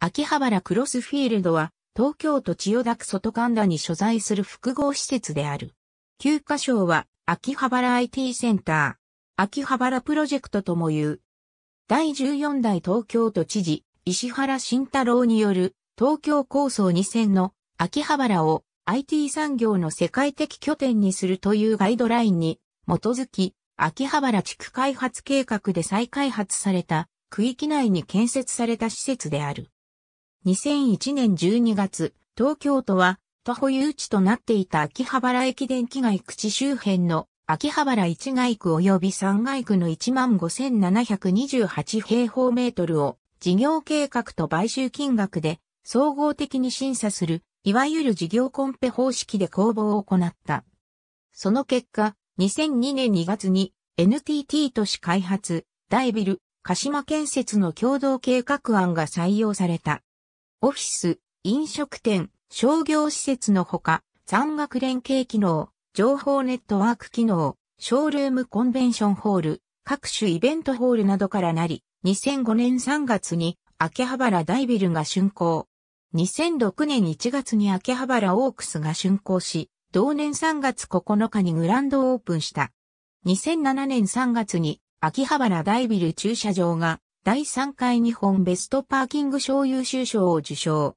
秋葉原クロスフィールドは、東京都千代田区外神田に所在する複合施設である。旧華賞は、秋葉原 IT センター、秋葉原プロジェクトとも言う。第14代東京都知事、石原慎太郎による、東京構想2000の秋葉原を IT 産業の世界的拠点にするというガイドラインに基づき、秋葉原地区開発計画で再開発された区域内に建設された施設である。2001年12月、東京都は徒歩誘致となっていた秋葉原駅電機街口周辺の秋葉原1街区及び3街区の15,728平方メートルを事業計画と買収金額で総合的に審査する、いわゆる事業コンペ方式で公募を行った。その結果、2002年2月に NTT 都市開発、大ビル、鹿島建設の共同計画案が採用された。オフィス、飲食店、商業施設のほか、山岳連携機能、情報ネットワーク機能、ショールームコンベンションホール、各種イベントホールなどからなり、2005年3月に秋葉原大ビルが竣工。2006年1月に秋葉原オークスが竣工し、同年3月9日にグランドオープンした。2007年3月に秋葉原大ビル駐車場が第3回日本ベストパーキング賞優秀賞を受賞。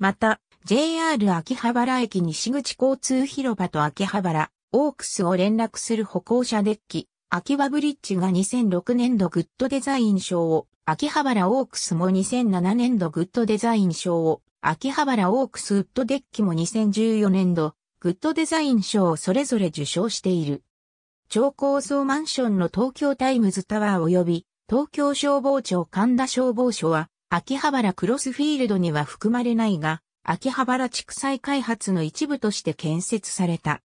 また、JR 秋葉原駅西口交通広場と秋葉原、オークスを連絡する歩行者デッキ、秋葉ブリッジが2006年度グッドデザイン賞を、秋葉原オークスも2007年度グッドデザイン賞を、秋葉原オークスウッドデッキも2014年度、グッドデザイン賞をそれぞれ受賞している。超高層マンションの東京タイムズタワー及び東京消防庁神田消防署は、秋葉原クロスフィールドには含まれないが、秋葉原地区再開発の一部として建設された。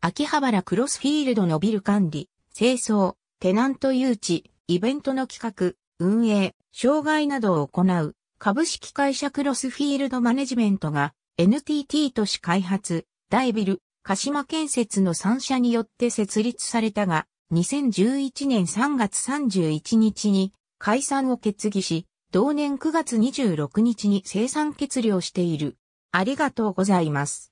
秋葉原クロスフィールドのビル管理、清掃、テナント誘致、イベントの企画、運営、障害などを行う株式会社クロスフィールドマネジメントが NTT 都市開発、大ビル、鹿島建設の3社によって設立されたが、2011年3月31日に解散を決議し、同年9月26日に生産決了している。ありがとうございます。